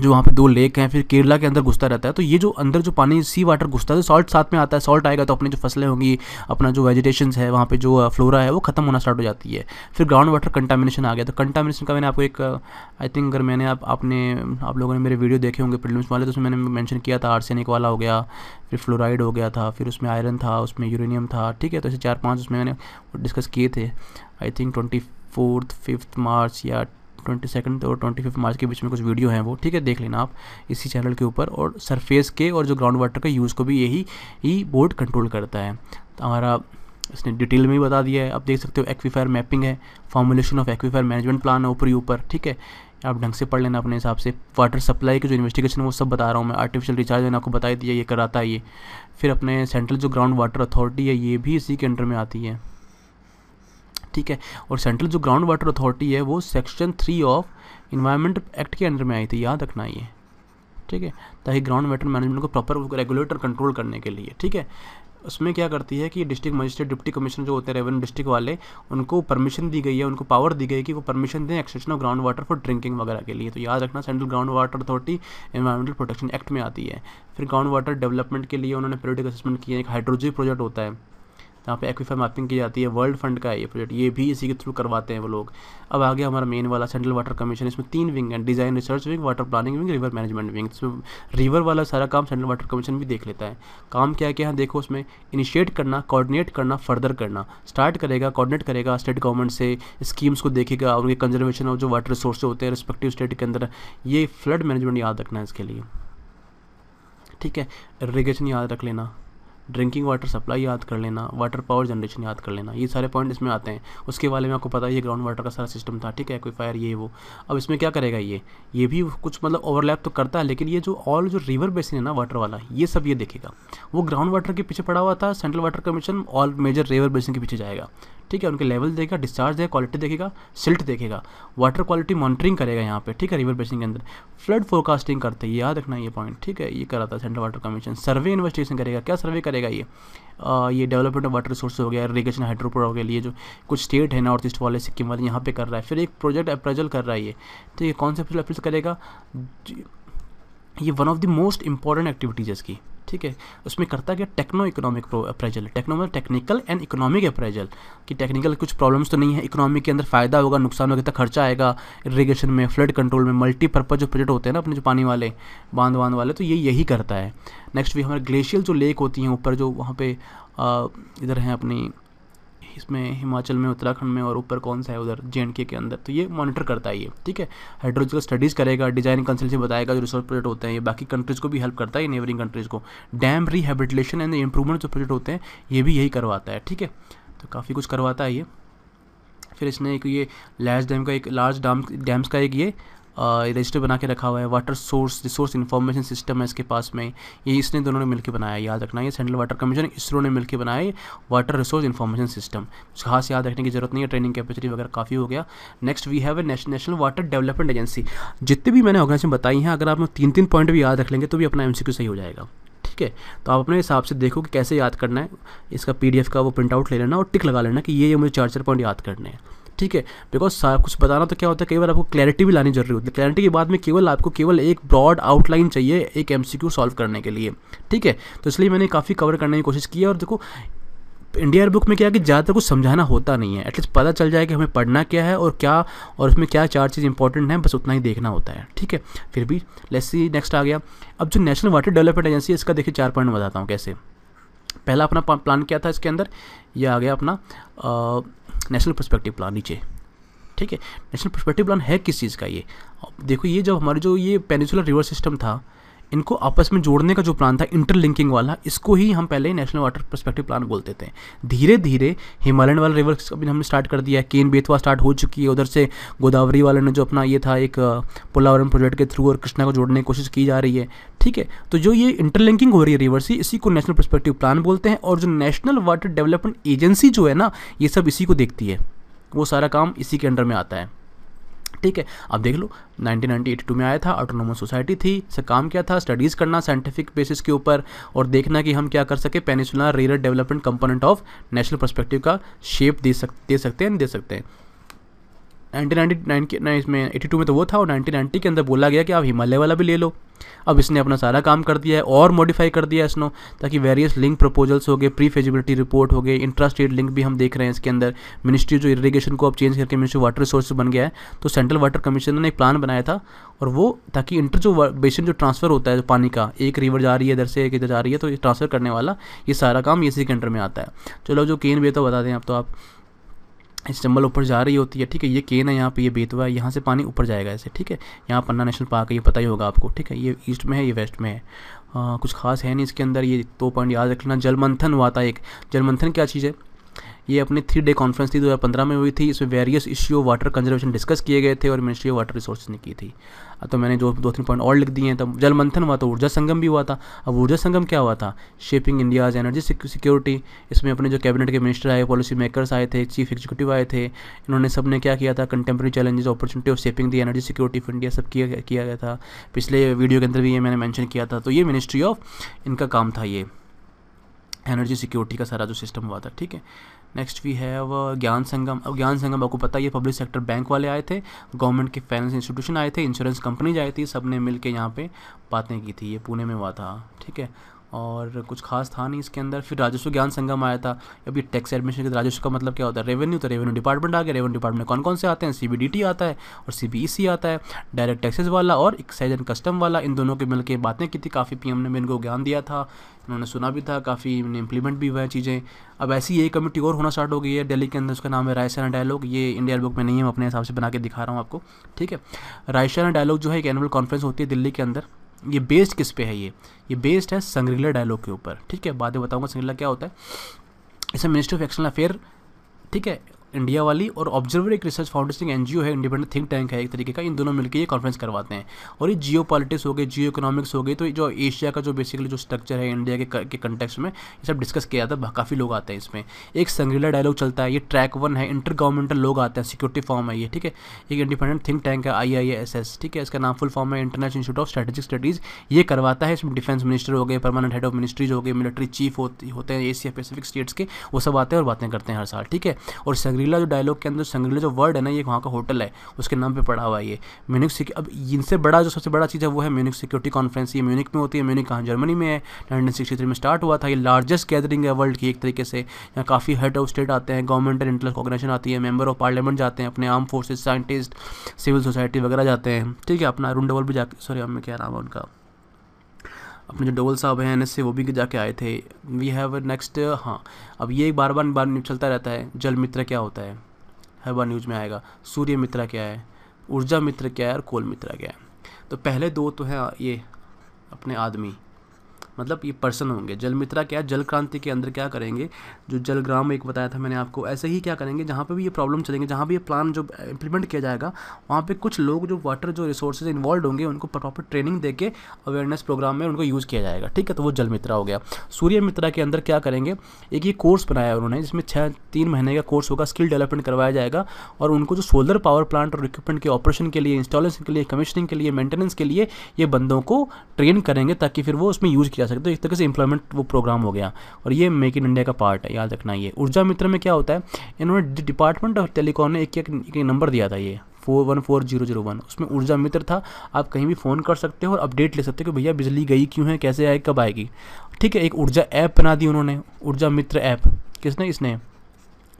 जो वहाँ पे दो लेक हैं फिर केरला के अंदर घुसता रहता है तो ये जो अंदर जो पानी सी वाटर घुसता है तो सॉल्ट साथ में आता है सॉल्ट आएगा तो अपनी जो फसलें होंगी अपना जो वेजिटेशन है वहाँ पे जो फ्लोरा है वो खत्म होना स्टार्ट हो जाती है फिर ग्राउंड वाटर कंटामिनेशन आ गया तो कंटामिनेशन का मैंने आपको एक आई थिंक अगर मैंने आप आपने आप लोगों ने मेरे वीडियो देखे होंगे प्रिलिम्स वाले तो उसमें मैंने मैंशन किया था आर्सेनिक वाला हो गया फिर फ्लोराइड हो गया था फिर उसमें आयरन था उसमें यूरेनियम था ठीक है तो ऐसे चार पाँच उसमें मैंने डिस्कस किए थे I think twenty fourth fifth March या ट्वेंटी सेकेंड और ट्वेंटी फिफ्थ मार्च के बीच में कुछ वीडियो हैं वो ठीक है देख लेना आप इसी चैनल के ऊपर और सरफेस के और जो ग्राउंड वाटर का यूज़ को भी यही ही बोर्ड कंट्रोल करता है तो हमारा इसने डिटेल में ही बता दिया है आप देख सकते हो एक्वीफायर मैपिंग है formulation of aquifer management plan है ऊपर ही ऊपर ठीक है आप ढंग से पढ़ लेना अपने हिसाब से वाटर सप्लाई की जो इन्वेस्टिगेशन है वो सब बता रहा हूँ मैं आर्टिफिशियल रिचार्ज मैंने आपको बताई दिया ये कराता है ये फिर अपने सेंट्रल जो ग्राउंड वाटर अथॉरिटी है ये भी इसी के अंडर में आती है ठीक है और सेंट्रल जो ग्राउंड वाटर अथॉरिटी है वो section three of environment act के अंडर में आई थी याद रखना ये ठीक है ताकि ग्राउंड वाटर मैनेजमेंट को प्रॉपर रेगुलेटर कंट्रोल करने के लिए ठीक है उसमें क्या करती है कि डिस्ट्रिक्ट मजिस्ट्रेट डिप्टी कमिश्नर जो होते हैं रेवेन्यू डिस्ट्रिक्ट वाले उनको परमिशन दी गई है उनको पावर दी गई कि वो परमिशन दें एक्सेशन of ground water for drinking वगैरह के लिए तो याद रखना central ground water authority environmental protection act में आती है फिर ग्राउंड वाटर डेवलपमेंट के लिए उन्होंने पीरियडिक असेसमेंट किया एक हाइड्रोजी प्रोजेक्ट होता है जहाँ पे एक्वीफायर मैपिंग की जाती है वर्ल्ड फंड का ये प्रोजेक्ट ये भी इसी के थ्रू करवाते हैं वो लोग अब आ गया हमारा मेन वाला सेंट्रल वाटर कमीशन इसमें तीन विंग हैं design research wing water planning wing river management wing इसमें रिवर वाला सारा काम सेंट्रल वाटर कमीशन भी देख लेता है काम क्या है यहाँ देखो उसमें इनिशिएट करना कोऑर्डिनेट करना फर्दर करना स्टार्ट करेगा कोऑर्डिनेट करेगा स्टेट गवर्नमेंट से स्कीम्स को देखेगा उनके कंजर्वेशन और जो वाटर रिसोर्स होते हैं रिस्पेक्टिव स्टेट के अंदर ये फ्लड मैनेजमेंट याद रखना है इसके लिए ठीक है इरीगेशन याद रख लेना ड्रिंकिंग वाटर सप्लाई याद कर लेना वाटर पावर जनरेशन याद कर लेना ये सारे पॉइंट इसमें आते हैं उसके बारे में आपको पता है ये ग्राउंड वाटर का सारा सिस्टम था ठीक है एक्वीफायर ये वो अब इसमें क्या करेगा ये ये भी कुछ मतलब ओवरलैप तो करता है लेकिन ये जो ऑल जो रिवर बेसिन है ना वाटर वाला ये सब ये देखेगा वो ग्राउंड वाटर के पीछे पड़ा हुआ था central water commission all major river basin के पीछे जाएगा ठीक है उनके लेवल देखेगा डिस्चार्ज देगा क्वालिटी देखेगा सिल्ट देखेगा वाटर क्वालिटी मॉनिटरिंग करेगा यहाँ पे ठीक है रिवर बेसिन के अंदर फ्लड फोरकास्टिंग करते हैं याद रखना ये पॉइंट ठीक है ये कराता है central water commission survey investigation करेगा क्या सर्वे करेगा ये आ, ये डेवलपमेंट ऑफ वाटर रिसोर्स हो गया इरीगेशन हाइड्रोपोर के लिए जो कुछ स्टेट है नॉर्थ ईस्ट वाले सिक्किम वाले यहाँ पे कर रहा है फिर एक प्रोजेक्ट अप्रेजल कर रहा है ये ठीक है कौन से अप्रेजल करेगा ये one of the most important activities इसकी ठीक है उसमें करता क्या टेक्नो इकोनॉमिक अप्रेजल टेक्नो मतलब टेक्निकल एंड इकोनॉमिक अप्रेजल कि टेक्निकल कुछ प्रॉब्लम्स तो नहीं है इकोनॉमिक के अंदर फ़ायदा होगा नुकसान होगा कितना खर्चा आएगा इरीगेशन में फ्लड कंट्रोल में मल्टीपर्पज़ जो प्रोजेक्ट होते हैं ना अपने जो पानी वाले बांध बांध वाले तो ये यही करता है नेक्स्ट भी हमारे ग्लेशियल जो लेक होती हैं ऊपर जो वहाँ पर इधर हैं अपनी इसमें हिमाचल में उत्तराखंड में और ऊपर कौन सा है उधर जे के अंदर तो ये मॉनिटर करता है ये ठीक है हाइड्रोलॉजिकल स्टडीज़ करेगा डिजाइन कंसल्टेंसी बताएगा जो रिसोर्स प्रोजेक्ट होते हैं ये बाकी कंट्रीज़ को भी हेल्प करता है नेबरिंग कंट्रीज़ को डैम रिहेबिटेशन एंड इंप्रूवमेंट जो प्रोजेक्ट होते हैं ये भी यही करवाता है ठीक है तो काफ़ी कुछ करवाता है ये फिर इसने एक ये लार्ज डैम का एक लार्ज डैम डैम्स का एक ये रजिस्टर बना के रखा हुआ है water source resource information system है इसके पास में ये इसने दोनों ने मिलकर बनाया याद रखना ये सेंट्रल वाटर कमीशन इसरो ने मिलकर बनाया वाटर रिसोर्स इन्फॉर्मेशन सिस्टम खास याद रखने की जरूरत नहीं है ट्रेनिंग कैपेसिटी वगैरह काफ़ी हो गया next we have a national water development agency जितने भी मैंने ऑर्गेनाइजेशन बताई हैं अगर आप तीन तीन पॉइंट भी याद रख लेंगे तो भी अपना एम सही हो जाएगा ठीक है तो आप अपने हिसाब से देखो कि कैसे याद करना है इसका पी का वो प्रिंट आउट ले लेना और टिक लगा लेना कि ये ये मुझे चार चार पॉइंट याद करने हैं ठीक है बिकॉज कुछ बताना तो क्या होता है कई बार आपको क्लैरिटी भी लानी जरूरी होती है क्लैरिटी के बाद में केवल आपको केवल एक ब्रॉड आउटलाइन चाहिए एक एम सॉल्व करने के लिए ठीक है तो इसलिए मैंने काफ़ी कवर करने की कोशिश की है और देखो इंडिया बुक में क्या है कि ज़्यादातर कुछ समझाना होता नहीं है एटलीस्ट पता चल जाए कि हमें पढ़ना क्या है और क्या और उसमें क्या चार चीज़ इंपॉर्टेंट हैं बस उतना ही देखना होता है ठीक है फिर भी लेट्स सी नेक्स्ट आ गया अब जो नेशनल वाटर डेवलपमेंट एजेंसी है इसका देखिए चार पॉइंट बताता हूँ कैसे पहला अपना प्लान क्या था इसके अंदर यह आ गया अपना आ, नेशनल प्रस्पेक्टिव प्लान नीचे ठीक है नेशनल प्रस्पेक्टिव प्लान है किस चीज़ का ये देखो ये जब हमारे जो ये पेनिसुलर रिवर सिस्टम था इनको आपस में जोड़ने का जो प्लान था इंटरलिंकिंग वाला इसको ही हम पहले नेशनल वाटर परस्पेक्टिव प्लान बोलते थे धीरे धीरे हिमालयन वाला रिवर का भी हमने स्टार्ट कर दिया है केन बेतवा स्टार्ट हो चुकी है उधर से गोदावरी वाले ने जो अपना ये था एक पोलावरम प्रोजेक्ट के थ्रू और कृष्णा को जोड़ने की कोशिश की जा रही है ठीक है तो जो ये इंटरलिंकिंग हो रही है रिवर्स की इसी को नेशनल परस्पेक्टिव प्लान बोलते हैं और जो नेशनल वाटर डेवलपमेंट एजेंसी जो है ना ये सब इसी को देखती है वो सारा काम इसी के अंडर में आता है ठीक है अब देख लो 1982 में आया था ऑटोनोमस सोसाइटी थी से काम किया था स्टडीज़ करना साइंटिफिक बेसिस के ऊपर और देखना कि हम क्या कर सके peninsular river development component of national perspective का शेप दे सकते दे सकते हैं दे सकते हैं नाइनटीन में एटी टू में तो वो था और नाइनटीन नाइन्टी के अंदर बोला गया कि आप हिमालय वाला भी ले लो अब इसने अपना सारा काम कर दिया है और मॉडिफाई कर दिया है इसनो ताकि वेरियस लिंक प्रपोजल्स हो गए प्री फेजिबिलिटी रिपोर्ट हो गए इंट्रास्टेट लिंक भी हम देख रहे हैं इसके अंदर मिनिस्ट्री जो इरीगेशन को अब चेंज करके मिनिस्ट्री वाटर रिसोर्स बन गया है तो सेंट्रल वाटर कमीशन ने एक प्लान बनाया था और वो ताकि इंटर जो बेसिन जो ट्रांसफ़र होता है जो पानी का एक रिवर जा रही है इधर से एक इधर जा रही है तो ट्रांसफ़र करने वाला ये सारा काम इसी के अंडर में आता है चलो जो केन वे तो बता दें आप तो आप इस चंबल ऊपर जा रही होती है ठीक है ये केन है यहाँ पे ये बेतवा है यहाँ से पानी ऊपर जाएगा ऐसे ठीक है यहाँ पन्ना नेशनल पार्क है ये पता ही होगा आपको ठीक है ये ईस्ट में है ये वेस्ट में है आ, कुछ खास है नहीं इसके अंदर ये दो तो पॉइंट याद रखना जल मंथन हुआ था एक जल मंथन क्या चीज़ है ये अपनी थ्री डे कॉन्फ्रेंस थी पंद्रह में हुई थी इसमें various issue of water conservation discuss किए गए थे और मिनिस्ट्री ऑफ वाटर रिसोर्स ने की थी तो मैंने जो दो तीन पॉइंट और लिख दिए हैं तब तो जल मंथन हुआ था तो ऊर्जा संगम भी हुआ था अब ऊर्जा संगम क्या हुआ था शेपिंग इंडियाज एनर्जी सिक्योरिटी इसमें अपने जो कैबिनेट के मिनिस्टर आए पॉलिसी मेकर्स आए थे चीफ एग्जीक्यूटिव आए थे इन्होंने सब ने क्या किया था contemporary challenges opportunity of shaping the energy security of India सब किया किया गया था पिछले वीडियो के अंदर भी ये मैंने मैंशन किया था तो ये मिनिस्ट्री ऑफ इनका काम था ये एनर्जी सिक्योरिटी का सारा जो सिस्टम हुआ था ठीक है नेक्स्ट वी हैव ज्ञान संगम अब ज्ञान संगम आपको पता है ये पब्लिक सेक्टर बैंक वाले आए थे गवर्नमेंट के फाइनेंस इंस्टीट्यूशन आए थे इंश्योरेंस कंपनीज आई थी सब ने मिल के यहाँ पर बातें की थी ये पुणे में हुआ था ठीक है और कुछ खास था नहीं इसके अंदर फिर राजस्व ज्ञान संगम आया था अभी टैक्स एडमिशन के राजस्व का मतलब क्या होता है रेवेन्यू तो रेवेन्यू डिपार्टमेंट आ गया रेवेन्यू डिपार्टमेंट कौन कौन से आते हैं सी आता है और सी e आता है डायरेक्ट टैक्सेज वाला और एक्साइज एंड कस्टम वाला इन दोनों के मिलकर बातें की थी काफ़ी पी ने भी इनको ज्ञान दिया था इन्होंने सुना भी था काफ़ी इम्प्लीमेंट भी हुआ है चीज़ें अब ऐसी यही कमेटी और होना स्टार्ट हो गई है दिल्ली के अंदर उसका नाम है रायसेना डायलॉग ये इंडिया बुक में नहीं है मैं अपने हिसाब से बना के दिखा रहा हूँ आपको ठीक है रायसेना डायलॉग जो है एक एनुअल कॉन्फ्रेंस होती है दिल्ली के अंदर ये बेस्ड किस पे है ये ये बेस्ड है संग्रीला डायलॉग के ऊपर ठीक है बाद में बताऊंगा संग्रीला क्या होता है इसे मिनिस्ट्री ऑफ एक्सटर्नल अफेयर ठीक है इंडिया वाली और ऑब्जर्वर एक रिसर्च फाउंडेशन एन है इंडिपेंडेंट थिंक टैंक है एक तरीके का इन दोनों मिलकर ये कॉन्फ्रेंस करवाते हैं और ये जियो पॉलिटिक्स हो गई जियो इकोनॉमिक्स हो गई तो जो एशिया का जो बेसिकली जो स्ट्रक्चर है इंडिया के के कंटेक्स में ये सब डिस्कस किया जाता है काफ़ी लोग आते हैं इसमें एक संग्रीला डायलॉग चलता है ये ट्रैक वन है इंटर गवर्नमेंटल लोग आते हैं सिक्योरिटी फॉर्म है ये ठीक है एक इंडिपेंडेंट थिंक टैंक है आई आई एस एस ठीक है इसका नाम फुल फॉर्म है international institute of strategic studies ये करवाता है इसमें डिफेंस मिनिस्टर हो गए परमानेंट हेड ऑफ मिनिस्ट्रीज हो गए मिलिट्री चीफ होते हैं एशिया पैसिफिक स्टेट्स के वो सब आते हैं और बातें करते हैं हर साल ठीक है और संग्री संग्रीला जो डायलॉग के अंदर संग्रीला जो वर्ड है ना ये वहाँ का होटल है उसके नाम पर पड़ा हुआ है ये म्यूनिक अब इनसे बड़ा जो सबसे बड़ा चीज़ है वो है म्यूनिक सिक्योरिटी कॉन्फ्रेंस ये म्यूनिक में होती है म्यूनिक कहाँ जर्मनी में है नाइनटीन सिक्सटी में स्टार्ट हुआ था ये लार्जेस्ट गैदरिंग है वर्ल्ड की एक तरीके से यहाँ काफ़ी हेड ऑफ स्टेट आते हैं गवर्नमेंट एंड इंटरस्ट ऑर्गेनाइजेशन आती है मेम्बर ऑफ पार्लियामेंट जाते हैं अपने arm forces scientist civil society वगैरह जाते हैं ठीक है अपना अरुण डबल भी जाके सॉरी अब मैं कह रहा हूँ उनका अपने जो डोवल साहब हैं एन वो भी जाके आए थे वी हैव नेक्स्ट हाँ अब ये एक बार बार बार न्यूज चलता रहता है जल मित्र क्या होता है हर बार न्यूज में आएगा सूर्य मित्र क्या है ऊर्जा मित्र क्या है और कोल मित्र क्या है तो पहले दो तो हैं ये अपने आदमी मतलब ये पर्सन होंगे जल मित्रा क्या जल क्रांति के अंदर क्या करेंगे जो जलग्राम एक बताया था मैंने आपको ऐसे ही क्या करेंगे जहाँ पर भी ये प्रॉब्लम चलेंगे जहाँ भी ये प्लान जो इम्प्लीमेंट किया जाएगा वहाँ पर कुछ लोग जो वाटर जो रिसोर्सेज इन्वॉल्व होंगे उनको प्रॉपर ट्रेनिंग दे के अवेयरनेस प्रोग्राम में उनको यूज़ किया जाएगा ठीक है तो वो जल मित्रा हो गया सूर्य मित्रा के अंदर क्या करेंगे एक ये कोर्स बनाया उन्होंने जिसमें छः तीन महीने का कोर्स होगा स्किल डेवलपमेंट करवाया जाएगा और उनको जो सोलर पावर प्लांट और इक्विपमेंट के ऑपरेशन के लिए इंस्टॉलेशन के लिए कमिशनिंग के लिए मेंटेनेंस के लिए ये बंदों को ट्रेन करेंगे ताकि फिर वो उसमें यूज़ किया किया सकते हो एक तरह से इंप्लॉयमेंट वो प्रोग्राम हो गया और ये मेक इन इंडिया का पार्ट है याद रखना ये ऊर्जा मित्र में क्या होता है इन्होंने डिपार्टमेंट ऑफ टेलीकॉम ने एक एक नंबर दिया था ये four one four zero zero one उसमें ऊर्जा मित्र था आप कहीं भी फ़ोन कर सकते हो और अपडेट ले सकते हो कि भैया बिजली गई क्यों है कैसे आए कब आएगी ठीक है एक ऊर्जा ऐप बना दी उन्होंने ऊर्जा मित्र ऐप किसने इसने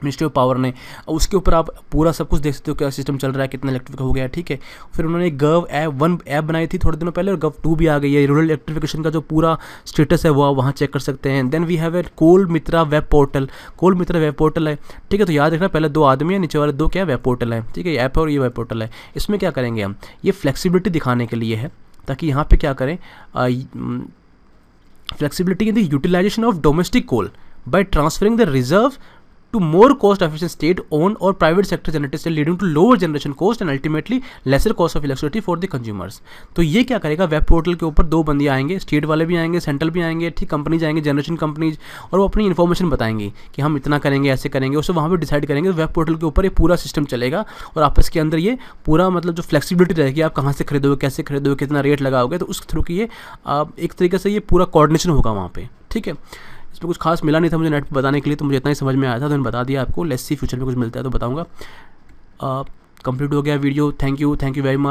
मिनिस्ट्री ऑफ पावर ने उसके ऊपर आप पूरा सब कुछ देख सकते हो क्या सिस्टम चल रहा है कितना इलेक्ट्रिक हो गया ठीक है फिर उन्होंने गव ऐप वन ऐप बनाई थी थोड़े दिनों पहले और गव टू भी आ गई है रूरल इलेक्ट्रिफिकेशन का जो पूरा स्टेटस है वो आप वहाँ चेक कर सकते हैं then we have a coal Mitra web portal coal Mitra web portal है ठीक है तो याद रखना पहले दो आदमी है नीचे वाले दो क्या वेब पोर्टल है ठीक है ऐप है और ये वेब पोर्टल है इसमें क्या करेंगे हम ये फ्लेक्सीबिलिटी दिखाने के लिए है ताकि यहाँ पर क्या करें flexibility in the utilisation of domestic coal by transferring the reserve to more cost efficient state own और private sector generated leading to lower generation cost and ultimately lesser cost of electricity for the consumers तो ये क्या करेगा web portal के ऊपर दो बंदे आएंगे स्टेट वाले भी आएंगे सेंट्रल भी आएंगे ठीक कंपनीज आएंगे जनरेशन कंपनीज और वो अपनी इन्फॉर्मेशन बताएंगे कि हम इतना करेंगे ऐसे करेंगे उससे वहाँ पर डिसाइड करेंगे वेब पोर्टल के ऊपर ये पूरा सिस्टम चलेगा और आपस के अंदर ये पूरा मतलब जो फ्लेक्सिबिलिटी रहेगी आप कहाँ से खरीदोगे कैसे खरीदोगे कितना रेट लगाओगे तो उसके थ्रू की ये एक तरीके से ये पूरा कोऑर्डिनेशन होगा वहाँ पर ठीक है तो कुछ खास मिला नहीं था मुझे नेट पर बताने के लिए तो मुझे इतना ही समझ में आया था तो मैंने बता दिया आपको लेस सी फ्यूचर में कुछ मिलता है तो बताऊँगा कंप्लीट हो गया video thank you thank you very much